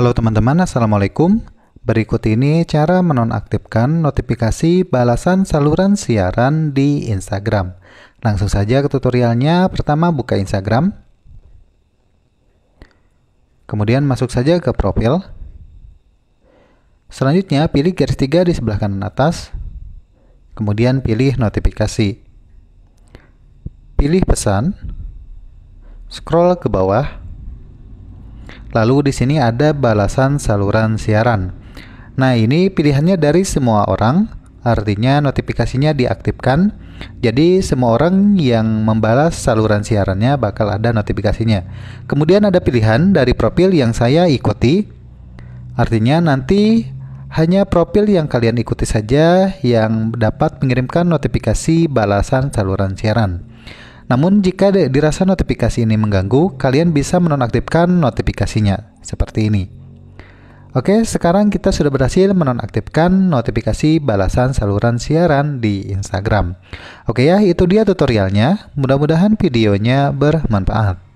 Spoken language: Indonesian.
Halo teman-teman, Assalamualaikum. Berikut ini cara menonaktifkan notifikasi balasan saluran siaran di Instagram. Langsung saja ke tutorialnya. Pertama, buka Instagram. Kemudian masuk saja ke profil. Selanjutnya, pilih garis tiga di sebelah kanan atas. Kemudian pilih notifikasi. Pilih pesan. Scroll ke bawah Lalu di sini ada balasan saluran siaran. Nah, ini pilihannya dari semua orang, artinya notifikasinya diaktifkan. Jadi semua orang yang membalas saluran siarannya bakal ada notifikasinya. Kemudian ada pilihan dari profil yang saya ikuti. Artinya nanti hanya profil yang kalian ikuti saja yang dapat mengirimkan notifikasi balasan saluran siaran. Namun jika dirasa notifikasi ini mengganggu, kalian bisa menonaktifkan notifikasinya seperti ini. Oke, sekarang kita sudah berhasil menonaktifkan notifikasi balasan saluran siaran di Instagram. Oke ya, itu dia tutorialnya. Mudah-mudahan videonya bermanfaat.